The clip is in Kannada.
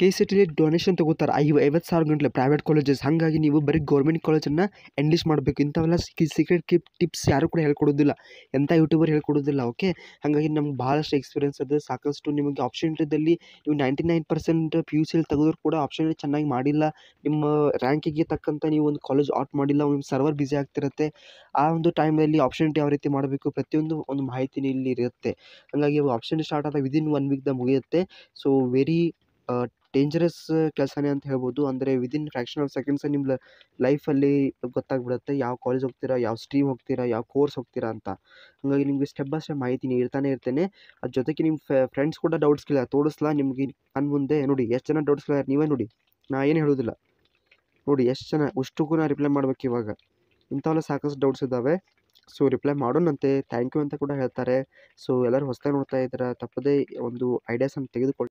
ಕೆ ಸಿ ಟಿಲಿ ಡೊನೇಷನ್ ತಗೋತಾರೆ ಐವ ಐವತ್ತು ಸಾವಿರ ಗಂಟಲೆ ಪ್ರೈವೇಟ್ ಕಾಲೇಜಸ್ ಹಾಗಾಗಿ ನೀವು ಬರೀ ಗೌರ್ಮೆಂಟ್ ಕಾಲೇಜನ್ನು ಎಂಡ್ಲಿಷ್ ಮಾಡಬೇಕು ಇಂಥವೆಲ್ಲ ಸೀಕ್ರೆಟ್ ಕಿಪ್ ಟಿಪ್ಸ್ ಯಾರು ಕೂಡ ಹೇಳ್ಕೊಡೋದಿಲ್ಲ ಎಂಥ ಯೂಟ್ಯೂಬರ್ ಹೇಳ್ಕೊಡೋದಿಲ್ಲ ಓಕೆ ಹಾಗಾಗಿ ನಮ್ಗೆ ಭಾಳಷ್ಟು ಎಕ್ಸ್ಪೀರಿಯನ್ಸ್ ಅದು ಸಾಕಷ್ಟು ನಿಮಗೆ ಆಪ್ಷನ್ಟದಲ್ಲಿ ನೀವು ninety nine percent P U ಸಿಲಿ ತೆಗೆದ್ರು ಕೂಡ ಆಪ್ಷನ್ ಚೆನ್ನಾಗಿ ಮಾಡಿಲ್ಲ ನಿಮ್ಮ ರ್ಯಾಂಕಿಗೆ ತಕ್ಕಂಥ ನೀವು ಒಂದು ಕಾಲೇಜ್ ಆಟ್ ಮಾಡಿಲ್ಲ ನಿಮ್ಮ ಸರ್ವರ್ ಬ್ಯುಸಿ ಆಗ್ತಿರುತ್ತೆ ಆ ಒಂದು ಟೈಮಲ್ಲಿ ಆಪ್ಷನ್ ಯಾವ ರೀತಿ ಮಾಡಬೇಕು ಪ್ರತಿಯೊಂದು ಒಂದು ಮಾಹಿತಿ ಇಲ್ಲಿ ಇರುತ್ತೆ ಹಾಗಾಗಿ ಆಪ್ಷನ್ ಸ್ಟಾರ್ಟ್ ಆದಾಗ ವಿದಿನ್ ಒನ್ ವೀಕ್ದಾಗ ಮುಗಿಯುತ್ತೆ ಸೊ ವೆರಿ ಡೇಂಜರಸ್ ಕೆಲಸನೇ ಅಂತ ಹೇಳ್ಬೋದು ಅಂದರೆ ವಿದಿನ್ ಫ್ರ್ಯಾಕ್ಷನ್ ಆಫ್ ಸೆಕೆಂಡ್ಸ್ ನಿಮ್ಮ ಲೈಫಲ್ಲಿ ಗೊತ್ತಾಗ್ಬಿಡುತ್ತೆ ಯಾವ ಕಾಲೇಜ್ ಹೋಗ್ತೀರಾ ಯಾವ ಸ್ಟ್ರೀಮ್ ಹೋಗ್ತೀರಾ ಯಾವ ಕೋರ್ಸ್ ಹೋಗ್ತೀರಾ ಅಂತ ಹಾಗಾಗಿ ನಿಮಗೆ ಸ್ಟೆಪ್ ಬೈ ಸ್ಟೆಪ್ ಮಾಹಿತಿ ಇರ್ತಾನೆ ಇರ್ತೇನೆ ಅದ್ರ ಜೊತೆಗೆ ನಿಮ್ಮ ಫ್ರೆಂಡ್ಸ್ ಕೂಡ ಡೌಟ್ಸ್ ಕೇಳ ತೋರಿಸ್ಲಾ ನಿಮಗೆ ನನ್ನ ಮುಂದೆ ನೋಡಿ ಎಷ್ಟು ಜನ ಡೌಟ್ಸ್ ಕೇಳ ನೀವೇ ನೋಡಿ ನಾ ಏನು ಹೇಳೋದಿಲ್ಲ ನೋಡಿ ಎಷ್ಟು ಜನ ಅಷ್ಟಕ್ಕೂ ನಾ ರಿಪ್ಲೈ ಮಾಡ್ಬೇಕು ಇವಾಗ ಇಂಥವೆಲ್ಲ ಸಾಕಷ್ಟು ಡೌಟ್ಸ್ ಇದ್ದಾವೆ ಸೊ ರಿಪ್ಲೈ ಮಾಡೋಣಂತೆ ಥ್ಯಾಂಕ್ ಯು ಅಂತ ಕೂಡ ಹೇಳ್ತಾರೆ ಸೊ ಎಲ್ಲರೂ ಹೊಸದಾಗಿ ನೋಡ್ತಾ ಇದ್ದೀರಾ ತಪ್ಪದೇ ಒಂದು ಐಡಿಯಾಸನ್ನು ತೆಗೆದುಕೊಳ್ಳಿ